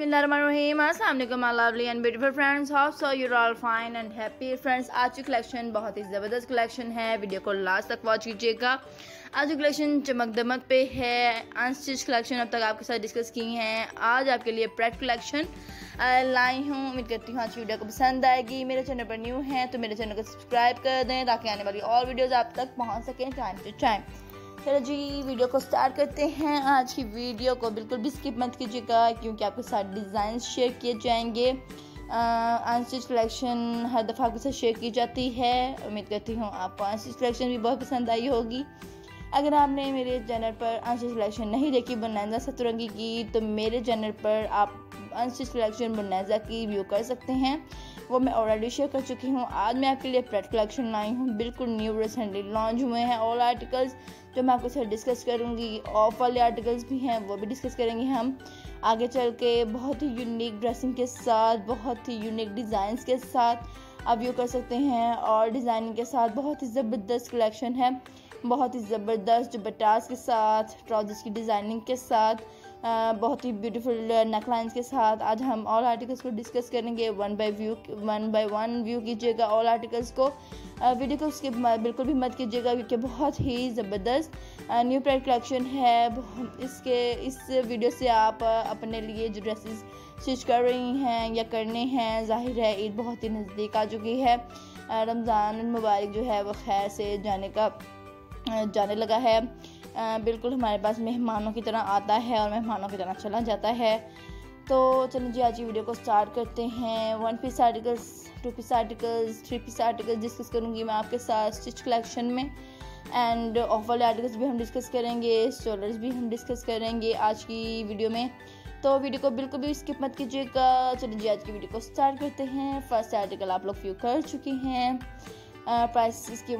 बसमिलकुम lovely and beautiful friends how so you're all fine and happy friends आज की collection बहुत ही ज़बरदस्त कलेक्शन है वीडियो को लास्ट तक वॉच कीजिएगा आज की कलेक्शन चमक दमक पे है अनस्टिच कलेक्शन अब तक आपके साथ डिस्कस की है आज आपके लिए प्रेट कलेक्शन लाई हूँ उम्मीद करती हूँ आज की वीडियो को पसंद आएगी मेरे चैनल पर न्यू है तो मेरे चैनल को सब्सक्राइब कर दें ताकि आने वाली और वीडियोज़ आप तक पहुँच सकें टाइम टू टाइम चलो जी वीडियो को स्टार्ट करते हैं आज की वीडियो को बिल्कुल भी स्किप मत कीजिएगा क्योंकि आपके साथ डिज़ाइन शेयर किए जाएंगे आंसर कलेक्शन हर दफ़ा आपके साथ शेयर की जाती है उम्मीद करती हूँ आपको आंसर कलेक्शन भी बहुत पसंद आई होगी अगर आपने मेरे चैनल पर आंसर सिलेक्शन नहीं देखी बुनैजा सतरंगी की तो मेरे चैनल पर आप आंसर सिलेक्शन बुनैजा की व्यू कर सकते हैं वो मैं ऑलरेडी शेयर कर चुकी हूँ आज मैं आपके लिए प्रेट कलेक्शन लाई हूँ बिल्कुल न्यू रिसेंटली लॉन्च हुए हैं ऑल आर्टिकल्स जो मैं आपके साथ डिस्कस करूँगी ऑफ वाले आर्टिकल्स भी हैं वो भी डिस्कस करेंगे हम आगे चल के बहुत ही यूनिक ड्रेसिंग के साथ बहुत ही यूनिक डिज़ाइंस के साथ आप यू कर सकते हैं और डिज़ाइनिंग के साथ बहुत ही ज़बरदस्त कलेक्शन है बहुत ही ज़बरदस्त बटास के साथ ट्राउजर्स की डिज़ाइनिंग के साथ बहुत ही ब्यूटीफुल नेकलाइंस के साथ आज हम ऑल आर्टिकल्स को डिस्कस करेंगे one by view one by one view कीजिएगा ऑल आर्टिकल्स को वीडियो को उसके बिल्कुल भी मत कीजिएगा क्योंकि बहुत ही ज़बरदस्त न्यू प्राइड कलेक्शन है इसके इस वीडियो से आप अपने लिए जो ड्रेसेस स्टिच कर रही हैं या करने हैं जाहिर है ईद बहुत ही नज़दीक आ चुकी है रमज़ान मुबारक जो है वो खैर से जाने का जाने लगा है बिल्कुल हमारे पास मेहमानों की तरह आता है और मेहमानों की तरह चला जाता है तो चलो जी आज की वीडियो को स्टार्ट करते हैं one piece articles two piece articles three piece articles discuss करूँगी मैं आपके साथ स्टिच कलेक्शन में एंड ऑफ वाले आर्टिकल्स भी हम डिस्कस करेंगे स्टोलर्स भी हम डिस्कस करेंगे आज की वीडियो में तो वीडियो को बिल्कुल भी स्किप मत कीजिएगा चलो जी आज की वीडियो को स्टार्ट करते हैं फर्स्ट आर्टिकल आप लोग व्यू कर चुके हैं प्राइस इसकी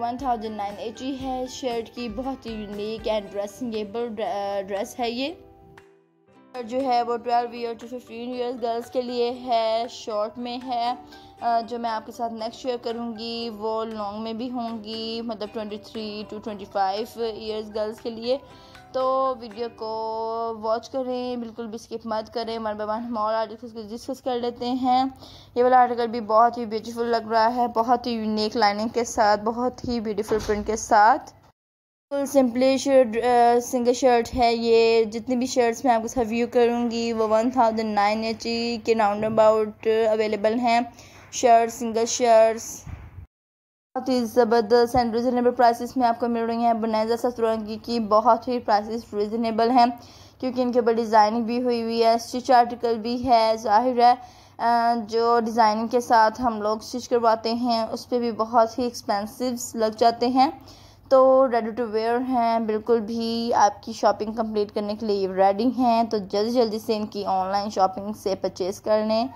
एटी है शर्ट की बहुत ही यूनिक एंड ड्रेसिंगेबल ड्रेस है ये जो है वो twelve year to fifteen year girls के लिए है शॉर्ट में है uh, जो मैं आपके साथ नेक्स्ट शेयर करूँगी वो लॉन्ग में भी होंगी मतलब twenty three to twenty five years girls के लिए तो वीडियो को वॉच करें बिल्कुल भी स्किप मत करें हमारे बाबा हम और आर्टिकल्स को डिस्कस कर लेते हैं ये वाला आर्टिकल भी बहुत ही ब्यूटीफुल लग रहा है बहुत ही यूनिक लाइनिंग के साथ बहुत ही ब्यूटीफुल प्रिंट के साथ बिल्कुल सिंपली शर्ट सिंगल शर्ट है ये जितनी भी शर्ट्स मैं आपको सब व्यू करूँगी वो वन थाउजेंड नाइन एच के राउंड अबाउट अवेलेबल हैं शर्ट सिंगल शर्ट्स बहुत ही ज़बरदस्त एंड रिजनेबल प्राइसेस में आपको मिल रही हैं बनाजा सतरंगी की बहुत ही प्राइसेस रिजनेबल हैं क्योंकि इनके ऊपर डिज़ाइनिंग भी हुई हुई है स्टिच आर्टिकल भी है जाहिर है अं, जो डिज़ाइनिंग के साथ हम लोग स्टिच करवाते हैं उस पर भी बहुत ही एक्सपेंसिव लग जाते हैं तो रेडी टू वेयर हैं बिल्कुल भी आपकी शॉपिंग कंप्लीट करने के लिए रेडी हैं तो जल्दी जल्दी से इनकी ऑनलाइन शॉपिंग से परचेज़ कर लें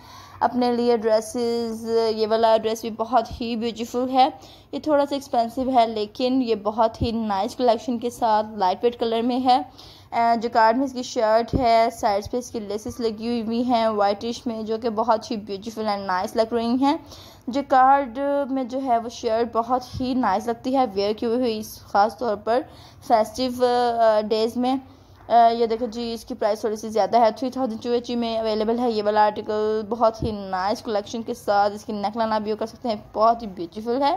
अपने लिए ड्रेसेस ये वाला ड्रेस भी बहुत ही ब्यूटीफुल है ये थोड़ा सा एक्सपेंसिव है लेकिन ये बहुत ही नाइस कलेक्शन के साथ लाइट वेट कलर में है जो कार्ड में इसकी शर्ट है साइड्स पे इसकी लेसेस लगी हुई हैं वाइटिश में जो कि बहुत ही ब्यूटीफुल एंड नाइस लग रही हैं जो कार्ड में जो है वो शर्ट बहुत ही नाइस लगती है वेयर की हुई ख़ास तौर पर फेस्टिव डेज़ uh, में ये देखो जी इसकी प्राइस थोड़ी सी ज़्यादा है थ्री थाउजेंड टू एच में अवेलेबल है ये वाला आर्टिकल बहुत ही नाइस कलेक्शन के साथ इसकी नेकलाइन आप व्यू कर सकते हैं बहुत ही ब्यूटीफुल है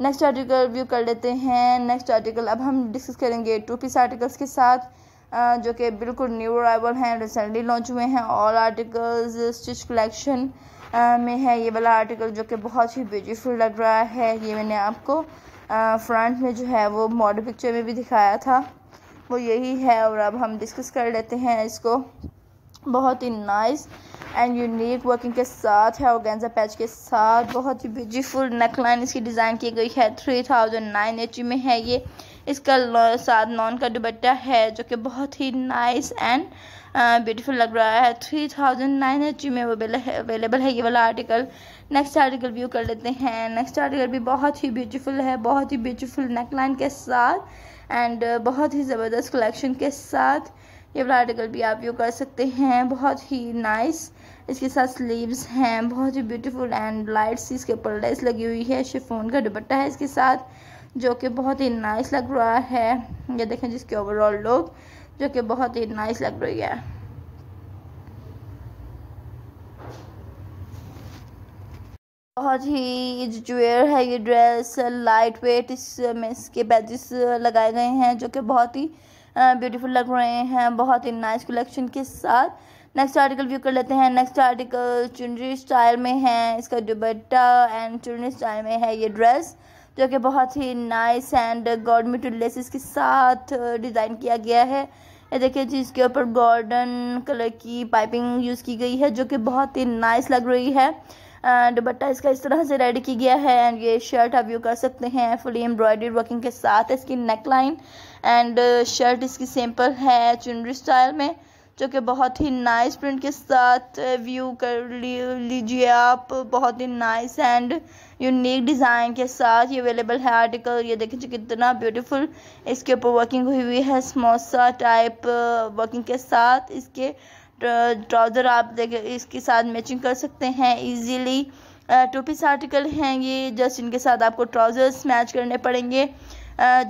नेक्स्ट आर्टिकल व्यू कर लेते हैं नेक्स्ट आर्टिकल अब हम डिस्कस करेंगे टू पीस आर्टिकल्स के साथ जो कि बिल्कुल न्यू अराइवल हैं रिसेंटली लॉन्च हुए हैं ऑल आर्टिकल्स स्टिच कलेक्शन में है ये वाला आर्टिकल जो कि बहुत ही ब्यूटीफुल लग रहा है ये मैंने आपको फ्रंट में जो है वो मॉडल पिक्चर में भी दिखाया था वो यही है और अब हम डिस्कस कर लेते हैं इसको बहुत ही नाइस एंड यूनिक वर्किंग के साथ है और गेंजा पैच के साथ बहुत ही ब्यूटीफुल नेकलाइन इसकी डिज़ाइन की गई है थ्री थाउजेंड नाइन एच में है ये इसका साथ नॉन का दुबट्टा है जो कि बहुत ही नाइस एंड ब्यूटीफुल लग रहा है थ्री थाउजेंड नाइन एच में वो अवेलेबल है ये वाला आर्टिकल नेक्स्ट आर्टिकल व्यू कर लेते हैं नेक्स्ट आर्टिकल भी बहुत ही ब्यूटीफुल है बहुत ही ब्यूटीफुल नेकलाइन के साथ एंड बहुत ही ज़बरदस्त कलेक्शन के साथ ये वाला आर्टिकल भी आप यू कर सकते हैं बहुत ही नाइस इसके साथ स्लीव्स हैं बहुत ही ब्यूटीफुल एंड लाइट सी इसके ऊपर लेस लगी हुई है शिफोन का दुपट्टा है इसके साथ जो कि बहुत ही नाइस लग रहा है ये देखें जिसके ओवरऑल लुक जो कि बहुत ही नाइस लग रही है बहुत ही ज्वेर है ये ड्रेस लाइट वेट इसमें इसके बैजेस लगाए गए हैं जो कि बहुत ही ब्यूटीफुल लग रहे हैं बहुत ही नाइस कलेक्शन के साथ नेक्स्ट आर्टिकल व्यू कर लेते हैं नेक्स्ट आर्टिकल चुनरी स्टाइल में है इसका दुबट्टा एंड चुनरी स्टाइल में है ये ड्रेस जो कि बहुत ही नाइस एंड गॉर्डमेट लेसिस के साथ डिज़ाइन किया गया है ये देखिए जी इसके ऊपर गोल्डन कलर की पाइपिंग यूज़ की गई है जो कि बहुत ही नाइस लग रही है दुपट्टा इसका इस तरह से रेडी की गया है एंड ये शर्ट आप व्यू कर सकते हैं फुली एम्ब्रॉयडरी वर्किंग के साथ इसकी नेक लाइन एंड शर्ट इसकी सिंपल है चुनरी स्टाइल में जो कि बहुत ही नाइस प्रिंट के साथ व्यू कर लीजिए आप बहुत ही नाइस एंड यूनिक डिज़ाइन के साथ ये अवेलेबल है आर्टिकल ये देखें जो कितना ब्यूटीफुल इसके ऊपर वर्किंग हुई हुई है स्मोसा टाइप वर्किंग के साथ इसके ट्राउज़र आप देखें इसके साथ मैचिंग कर सकते हैं इजीली टू पीस आर्टिकल हैं ये जस्ट इनके साथ आपको ट्राउज़र्स मैच करने पड़ेंगे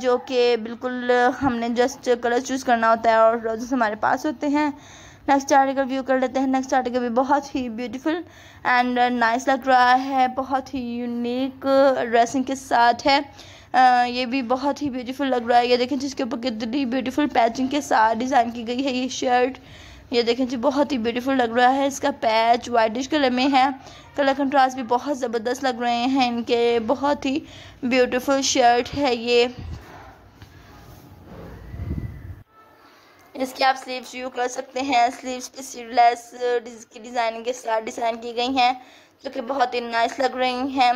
जो कि बिल्कुल हमने जस्ट कलर चूज़ करना होता है और ट्राउज़र्स हमारे पास होते हैं नेक्स्ट आर्टिकल व्यू कर लेते हैं नेक्स्ट आर्टिकल भी बहुत ही ब्यूटीफुल एंड नाइस लग रहा है बहुत ही यूनिक ड्रेसिंग के साथ है आ, ये भी बहुत ही ब्यूटीफुल लग रहा है ये देखें जिसके ऊपर कितनी ब्यूटीफुल पैचिंग के साथ डिज़ाइन की गई है ये शर्ट ये देखें जी बहुत ही ब्यूटीफुल लग रहा है इसका पैच वाइटिश कलर में है कलर कंट्रास्ट भी बहुत ज़बरदस्त लग रहे हैं इनके बहुत ही ब्यूटीफुल शर्ट है ये इसके आप स्लीव्स यू कर सकते हैं स्लीव्स पे स्लीवलेस की डिज़ाइनिंग के साथ डिज़ाइन की गई हैं जो कि बहुत ही नाइस लग रही हैं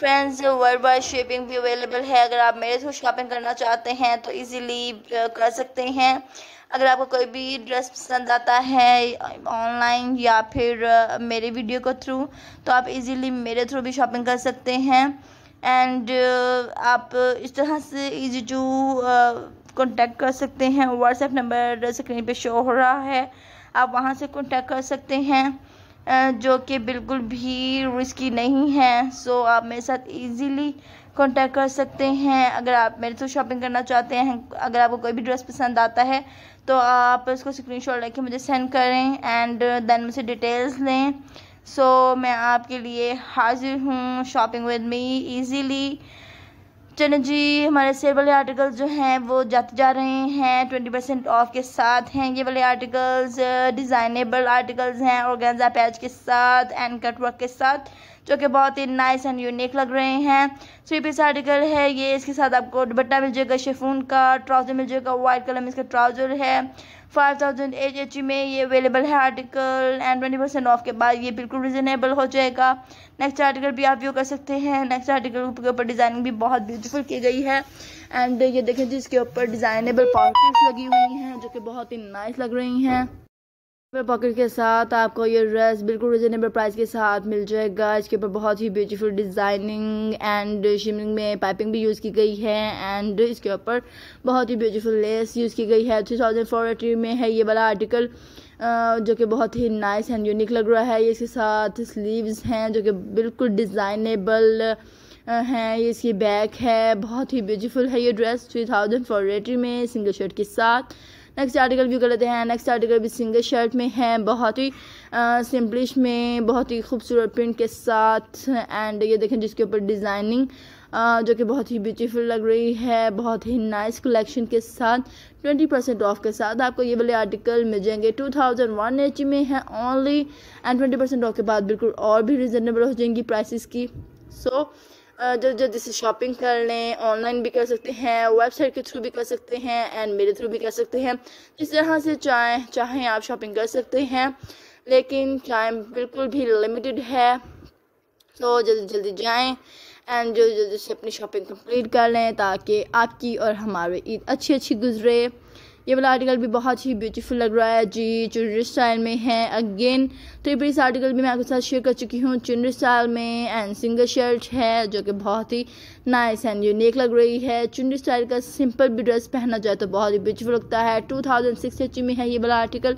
फ्रेंड्स वर्ल्ड वाइड शेपिंग भी अवेलेबल है अगर आप मेरे थ्रू शॉपिंग करना चाहते हैं तो इजीली कर सकते हैं अगर आपको कोई भी ड्रेस पसंद आता है ऑनलाइन या फिर मेरे वीडियो के थ्रू तो आप इजीली मेरे थ्रू भी शॉपिंग कर सकते हैं एंड आप इस तरह से इजी टू कॉन्टेक्ट कर सकते हैं व्हाट्सएप नंबर स्क्रीन पे शो हो रहा है आप वहाँ से कॉन्टेक्ट कर सकते हैं जो कि बिल्कुल भी रिस्की नहीं है सो आप मेरे साथ इजीली कांटेक्ट कर सकते हैं अगर आप मेरे थ्रू शॉपिंग करना चाहते हैं अगर आपको कोई भी ड्रेस पसंद आता है तो आप इसको शॉट लेके मुझे सेंड करें एंड देन मुझे डिटेल्स लें सो so, मैं आपके लिए हाजिर हूँ शॉपिंग विद मी ईज़ीली चलो जी हमारे सेल वाले आर्टिकल जो हैं वो जाते जा रहे हैं ट्वेंटी परसेंट ऑफ के साथ हैं ये वाले आर्टिकल्स डिज़ाइनेबल आर्टिकल्स हैं ऑर्गेन्जा पैच के साथ एंड कट वर्क के साथ जो कि बहुत ही नाइस एंड यूनिक लग रहे हैं थ्री पीस आर्टिकल है ये इसके साथ आपको दुबट्टा मिल जाएगा शेफून का ट्राउज़र मिल जाएगा वाइट कलर में इसका ट्राउज़र है फाइव थाउजेंड एच एच में ये अवेलेबल है article and twenty percent off के बाद ये बिल्कुल रिजनेबल हो जाएगा नेक्स्ट आर्टिकल भी आप व्यू कर सकते हैं नेक्स्ट आर्टिकल के ऊपर डिज़ाइनिंग भी बहुत ब्यूटीफुल की गई है एंड ये देखें जिसके इसके ऊपर डिज़ाइनेबल पॉकेट्स लगी हुई हैं जो कि बहुत ही नाइस लग रही हैं पॉकेट के साथ आपको ये ड्रेस बिल्कुल रिजनेबल प्राइस के साथ मिल जाएगा इसके ऊपर बहुत ही ब्यूटीफुल डिज़ाइनिंग एंड शिमिंग में पाइपिंग भी यूज़ की गई है एंड इसके ऊपर बहुत ही ब्यूटीफुल लेस यूज़ की गई है थ्री थाउजेंड फोर एटी में है ये वाला आर्टिकल जो कि बहुत ही नाइस एंड यूनिक लग रहा है इसके साथ स्लीवस हैं जो कि बिल्कुल डिज़ाइनेबल हैं ये इसकी बैक है बहुत ही ब्यूटीफुल है ये dress three thousand four eighty में सिंगल शर्ट के साथ नेक्स्ट आर्टिकल व्यू कर लेते हैं नेक्स्ट आर्टिकल भी सिंगल शर्ट में है बहुत ही सिंपलिश में बहुत ही खूबसूरत प्रिंट के साथ एंड ये देखें जिसके ऊपर डिज़ाइनिंग जो कि बहुत ही ब्यूटीफुल लग रही है बहुत ही नाइस कलेक्शन के साथ ट्वेंटी परसेंट ऑफ के साथ आपको ये वाले आर्टिकल मिल जाएंगे टू थाउजेंड वन एच में है only and twenty percent off के बाद बिल्कुल और भी रिजनेबल हो जाएंगी प्राइसेस की सो so, जल्दी जल्दी से शॉपिंग कर लें ऑनलाइन भी कर सकते हैं वेबसाइट के थ्रू भी कर सकते हैं एंड मेरे थ्रू भी कर सकते हैं जिस तरह से चाहें चाहें आप शॉपिंग कर सकते हैं लेकिन टाइम बिल्कुल भी लिमिटेड है तो जल्दी जल्दी जाएं एंड जल्दी जल्दी से अपनी शॉपिंग कंप्लीट कर लें ताकि आपकी और हमारी ईद अच्छी अच्छी गुजरे ये वाला आर्टिकल भी बहुत ही ब्यूटीफुल लग रहा है जी चुनरी स्टाइल में है अगेन तो ये इस आर्टिकल भी मैं आपके साथ शेयर कर चुकी हूँ चुनरी स्टाइल में एंड सिंगल शर्ट है जो कि बहुत ही नाइस एंड यूनिक लग रही है चुनरी स्टाइल का सिंपल भी ड्रेस पहना जाए तो बहुत ही ब्यूटीफुल लगता है टू थाउजेंड में है ये वाला आर्टिकल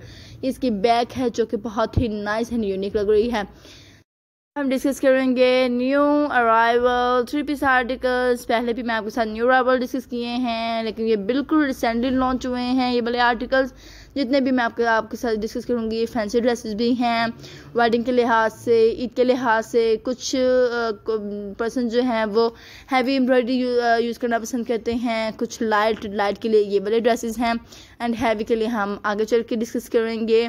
इसकी बैक है जो कि बहुत ही नाइस एंड यूनिक लग रही है हम डिस्कस करेंगे new arrival three piece articles पहले भी मैं आपके साथ न्यू अराइवल डिस्कस किए हैं लेकिन ये बिल्कुल रिसेंटली लॉन्च हुए हैं ये भले आर्टिकल्स जितने भी मैं आपके आपके साथ डिस्कस करूँगी फैंसी ड्रेसेस भी हैं वेडिंग के लिहाज से ईद के लिहाज से कुछ पर्सन जो हैं वो हैवी एम्ब्रॉयडरी यूज़ करना पसंद करते हैं कुछ लाइट लाइट के लिए ये वाले ड्रेसेस हैं एंड हैवी के लिए हम आगे चल के डिस्कस करेंगे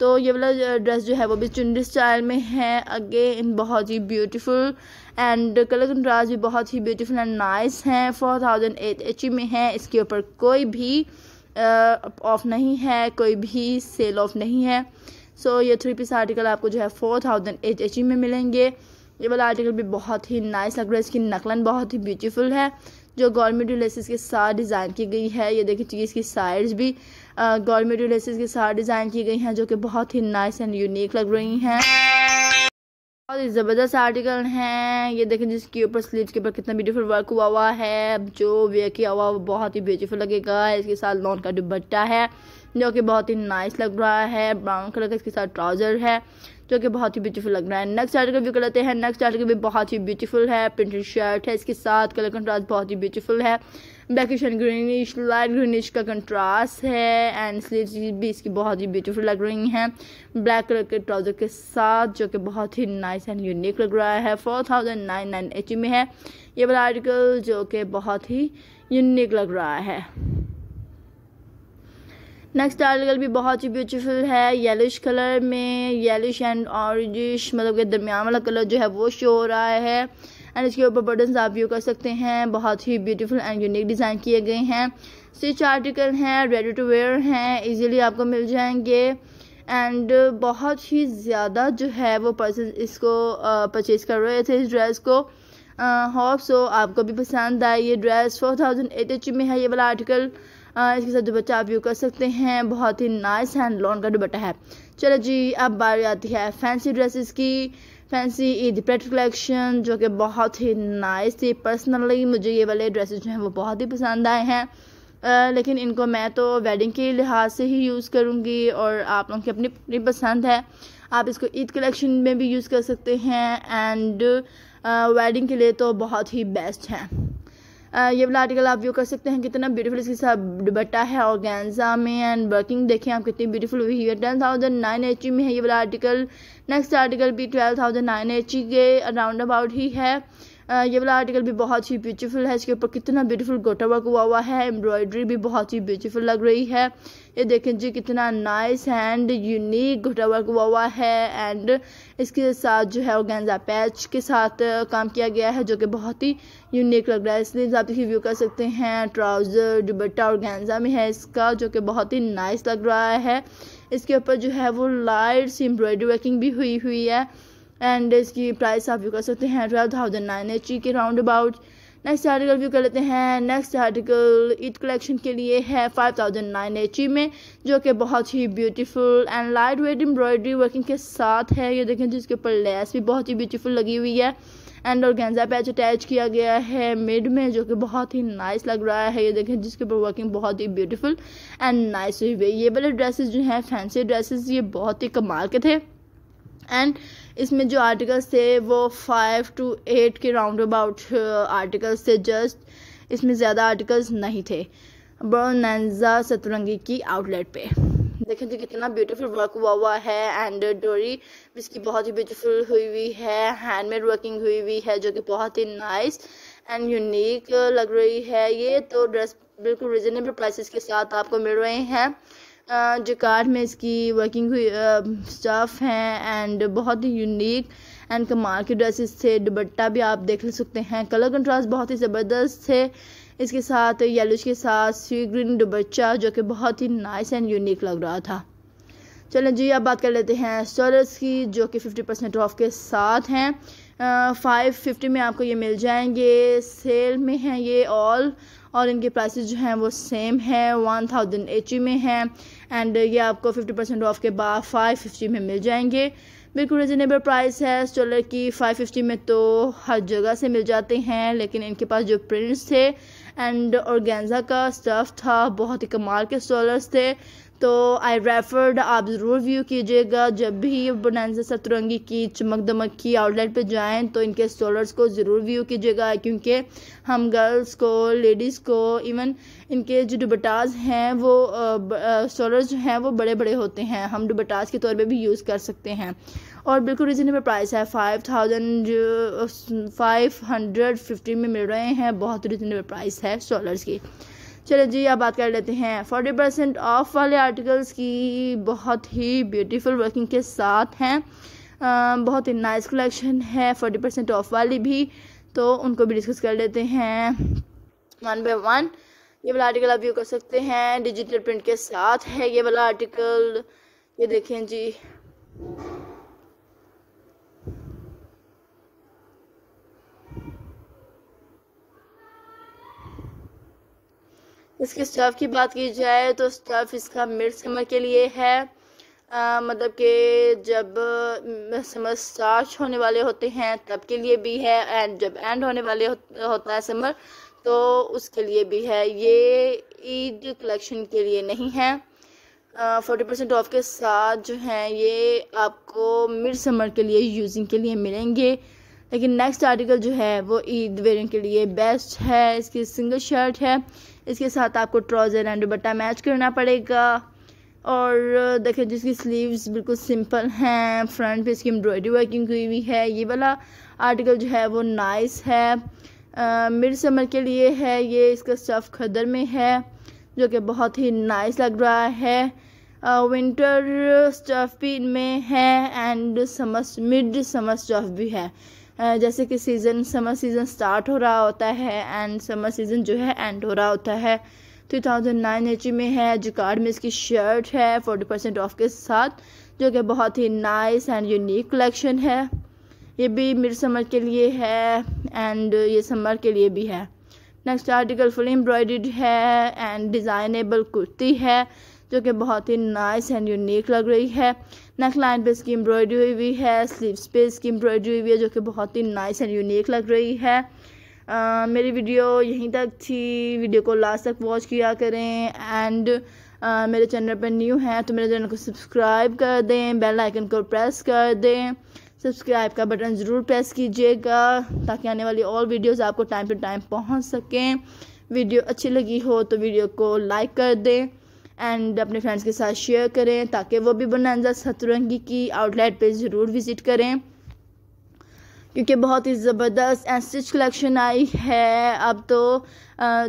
तो ये वाला ड्रेस जो है वो भी चुनरी स्टाइल में है अगेन बहुत ही ब्यूटीफुल एंड कलर कंट्रास्ट भी बहुत ही ब्यूटीफुल एंड नाइस हैं फोर थाउजेंड एट एच में है इसके ऊपर कोई भी ऑफ uh, नहीं है कोई भी सेल ऑफ नहीं है सो so, ये थ्री पीस आर्टिकल आपको जो है फोर थाउजेंड एच एच में मिलेंगे ये वाला आर्टिकल भी बहुत ही नाइस लग रहा है इसकी नकलन बहुत ही ब्यूटीफुल है जो गवर्नमेंट लेसेस के साथ डिज़ाइन की गई है ये देखिए चीज़ की साइड्स भी गवर्नमेंट लेसेस के साथ डिज़ाइन की गई हैं जो कि बहुत ही नाइस एंड यूनिक लग रही हैं बहुत ही ज़बरदस्त आर्टिकल हैं ये देखें जिसके ऊपर स्लीव के ऊपर कितना ब्यूटीफुल वर्क हुआ हुआ है जो वेयर किया हुआ वो बहुत ही ब्यूटीफुल लगेगा इसके साथ लॉन का दुपट्टा है जो कि बहुत ही नाइस लग रहा है ब्राउन कलर का इसके साथ ट्राउज़र है जो कि बहुत ही ब्यूटीफुल लग रहा है नेक्स्ट आर्टिकल व्यू करते हैं नेक्स्ट आर्टिकल भी बहुत ही ब्यूटीफुल है प्रिंटेड शर्ट है इसके साथ कलर कंट्रास्ट बहुत ही ब्यूटीफुल है बैक ग्रीनिश लाइट ग्रीनिश का कंट्रास्ट है एंड स्लीव भी इसकी बहुत ही ब्यूटीफुल लग रही हैं ब्लैक कलर के ट्राउज़र के साथ जो कि बहुत ही नाइस एंड यूनिक लग रहा है four thousand nine nine H में है ये वाला आर्टिकल जो कि बहुत ही यूनिक लग रहा है नेक्स्ट आर्टिकल भी बहुत ही ब्यूटीफुल है येलिश कलर में येलिश एंड ऑरेंजिश मतलब के दरमियान वाला कलर जो है वो शो हो रहा है एंड इसके ऊपर बटन आप व्यू कर सकते हैं बहुत ही ब्यूटीफुल एंड यूनिक डिज़ाइन किए गए हैं स्टिच आर्टिकल हैं रेडी टू वेयर हैं ईजिली आपको मिल जाएंगे एंड बहुत ही ज़्यादा जो है वो पर्सन इसको परचेज़ कर रहे थे इस ड्रेस को होप सो आपको भी पसंद आए ये dress four thousand eight H में है ये वाला आर्टिकल इसके साथ दुपट्टा आप यू कर सकते हैं बहुत ही नाइस हैंड लॉन का दुपट्टा है चलो जी अब बारी आती है फैंसी ड्रेसेस की फैंसी ईद प्रेट कलेक्शन जो कि बहुत ही नाइस थी पर्सनली मुझे ये वाले ड्रेसेस जो हैं वो बहुत ही पसंद आए हैं आ, लेकिन इनको मैं तो वेडिंग के लिहाज से ही यूज़ करूँगी और आप लोगों की अपनी अपनी पसंद है आप इसको ईद कलेक्शन में भी यूज़ कर सकते हैं एंड वेडिंग के लिए तो बहुत ही बेस्ट हैं ये वाला आर्टिकल आप व्यू कर सकते हैं कितना ब्यूटीफुल इसके साथ दुबट्टा है और गैनजा में एंड वर्किंग देखें आप कितनी ब्यूटीफुल हुई है टेन थाउजेंड नाइन एच में है ये वाला आर्टिकल नेक्स्ट आर्टिकल भी ट्वेल्व थाउजेंड नाइन एच के अराउंड अबाउट ही है ये वाला आर्टिकल भी बहुत ही ब्यूटीफुल है इसके ऊपर कितना ब्यूटीफुल गोटा वर्क हुआ हुआ है एम्ब्रॉयडरी भी बहुत ही ब्यूटीफुल लग रही है ये देखें जी कितना nice and unique gota work हुआ हुआ है एंड इसके साथ जो है ओगेंजा पैच के साथ काम किया गया है जो कि बहुत ही यूनिक लग रहा है इसलिए आप रिव्यू कर सकते हैं ट्राउज़र दुबट्टा और गेंजा में है इसका जो कि बहुत ही नाइस लग रहा है इसके ऊपर जो है वो लाइट सी एम्ब्रॉयडरी वर्किंग भी हुई हुई है एंड इसकी प्राइस आप व्यू कर सकते हैं ट्वेल्व थाउजेंड नाइन एच के round about next article view कर लेते हैं नेक्स्ट आर्टिकल ईद कलेक्शन के लिए है फाइव थाउजेंड नाइन एच में जो कि बहुत ही beautiful and light weight embroidery working के साथ है ये देखें जिसके ऊपर लेस भी बहुत ही ब्यूटीफुल लगी हुई है एंड और गेंजा पैच अटैच किया गया है मिड में जो कि बहुत ही नाइस लग रहा है ये देखें जिसके ऊपर वर्किंग बहुत ही ब्यूटीफुल एंड नाइस हुई हुई ये वाले ड्रेसेस जो हैं फैंसी ड्रेसेस ये बहुत ही कमाल के थे एंड इसमें जो आर्टिकल्स थे वो फाइव टू एट के राउंड अबाउट आर्टिकल्स थे जस्ट इसमें ज़्यादा आर्टिकल्स नहीं थे बर्नजा सतरंगी की आउटलेट पे देखें जी कितना ब्यूटीफुल वर्क हुआ हुआ है एंड डोरी इसकी बहुत ही ब्यूटीफुल हुई हुई है हैंडमेड वर्किंग हुई हुई है जो कि बहुत ही नाइस एंड यूनिक लग रही है ये तो ड्रेस बिल्कुल रिजनेबल प्राइसेस के साथ आपको मिल रहे हैं जकार में इसकी वर्किंग हुई स्टाफ हैं एंड बहुत ही यूनिक एंड कमाल के ड्रेसेस थे दुबट्टा भी आप देख सकते हैं कलर कंट्रास्ट बहुत ही ज़बरदस्त थे इसके साथ येलोज के साथ स्वी ग्रीन दुबच्चा जो कि बहुत ही नाइस एंड यूनिक लग रहा था चलें जी आप बात कर लेते हैं स्टोरस की जो कि फिफ्टी परसेंट ऑफ के साथ हैं फाइव फिफ्टी में आपको ये मिल जाएंगे सेल में हैं ये ऑल और इनके प्राइसेस जो हैं वो सेम है वन थाउजेंड एच में हैं एंड uh, ये आपको फिफ्टी परसेंट ऑफ के बाद फाइव फिफ्टी में मिल जाएंगे बिल्कुल रिजनेबल प्राइस है स्टोलर की फाइव फिफ्टी में तो हर जगह से मिल जाते हैं लेकिन इनके पास जो प्रिंट्स थे एंड और का स्टफ़ था बहुत ही कमाल के स्टॉलर्स थे तो आई रेफर्ड आप ज़रूर व्यू कीजिएगा जब भी बनानसा सतरंगी की चमक दमक की आउटलेट पे जाएं तो इनके स्टॉलर्स को ज़रूर व्यू कीजिएगा क्योंकि हम गर्ल्स को लेडीज़ को इवन इनके जो दुबटाज हैं वो सोलर्स जो हैं वो बड़े बड़े होते हैं हम दुबटाज के तौर पर भी यूज़ कर सकते हैं और बिल्कुल रिजनेबल प्राइस है five thousand five hundred fifty में मिल रहे हैं बहुत रिजनेबल प्राइस है स्टॉलर्स की चलो जी अब बात कर लेते हैं फोर्टी परसेंट ऑफ वाले आर्टिकल्स की बहुत ही ब्यूटीफुल वर्किंग के साथ हैं बहुत ही नाइस कलेक्शन है फोर्टी परसेंट ऑफ वाली भी तो उनको भी डिस्कस कर लेते हैं वन बाई वन ये वाला आर्टिकल आप यू कर सकते हैं डिजिटल प्रिंट के साथ है ये वाला आर्टिकल ये देखें जी इसके स्टाफ की बात की जाए तो स्टाफ इसका मिड समर के लिए है आ, मतलब कि जब समर स्टार्च होने वाले होते हैं तब के लिए भी है एंड जब एंड होने वाले हो, होता है समर तो उसके लिए भी है ये ईद कलेक्शन के लिए नहीं है फोर्टी परसेंट ऑफ के साथ जो हैं ये आपको मिड समर के लिए यूजिंग के लिए मिलेंगे लेकिन नेक्स्ट आर्टिकल जो है वो ईद वेरियंट के लिए बेस्ट है इसकी सिंगल शर्ट है इसके साथ आपको ट्राउज़र एंड दुपट्टा मैच करना पड़ेगा और देखें जिसकी स्लीव्स बिल्कुल सिंपल हैं फ्रंट पे इसकी एम्ब्रॉयडरी वर्किंग हुई हुई है ये वाला आर्टिकल जो है वो नाइस है मिड समर के लिए है ये इसका स्टफ़ खदर में है जो कि बहुत ही नाइस लग रहा है विंटर स्टफ़ भी इनमें है and summer mid summer stuff भी है जैसे कि सीज़न समर सीज़न स्टार्ट हो रहा होता है एंड समर सीज़न जो है एंड हो रहा होता है टू थाउजेंड नाइन एच में है जुकार्ड में इसकी शर्ट है फोर्टी परसेंट ऑफ के साथ जो कि बहुत ही नाइस एंड यूनिक कलेक्शन है ये भी मिड समर के लिए है एंड ये समर के लिए भी है नेक्स्ट आर्टिकल फुल एम्ब्रॉयड है एंड डिज़ाइनेबल कुर्ती है जो कि बहुत ही नाइस एंड यूनिक लग रही है नेक लाइन पे इसकी एम्ब्रॉयडरी हुई हुई है स्लीव्स पे इसकी एम्ब्रॉयडरी हुई हुई है जो कि बहुत ही नाइस एंड यूनिक लग रही है आ, मेरी वीडियो यहीं तक थी वीडियो को लास्ट तक वॉच किया करें एंड मेरे चैनल पर न्यू है तो मेरे चैनल को सब्सक्राइब कर दें बेल आइकन को प्रेस कर दें सब्सक्राइब का बटन ज़रूर प्रेस कीजिएगा ताकि आने वाली और वीडियोस आपको टाइम टू टाइम पहुंच सकें वीडियो अच्छी लगी हो तो वीडियो को लाइक कर दें एंड अपने फ्रेंड्स के साथ शेयर करें ताकि वो भी बनाजा सतरंगी की आउटलेट पे ज़रूर विज़िट करें क्योंकि बहुत ही ज़बरदस्त एंड स्टिच कलेक्शन आई है अब तो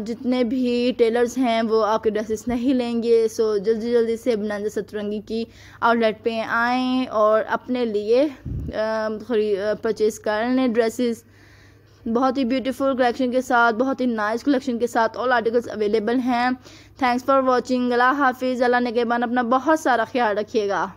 जितने भी टेलर्स हैं वो आपके ड्रेसेस नहीं लेंगे सो जल्दी जल्दी से बनाजा सतरंगी की आउटलेट पे आएं और अपने लिए परचेज़ कर लें ड्रेसेस बहुत ही ब्यूटीफुल कलेक्शन के साथ बहुत ही नाइस कलेक्शन के साथ ऑल आर्टिकल्स अवेलेबल हैं थैंक्स फॉर वॉचिंग अल्लाह हाफिज़ अल्लाह नगेबान अपना बहुत सारा ख्याल रखिएगा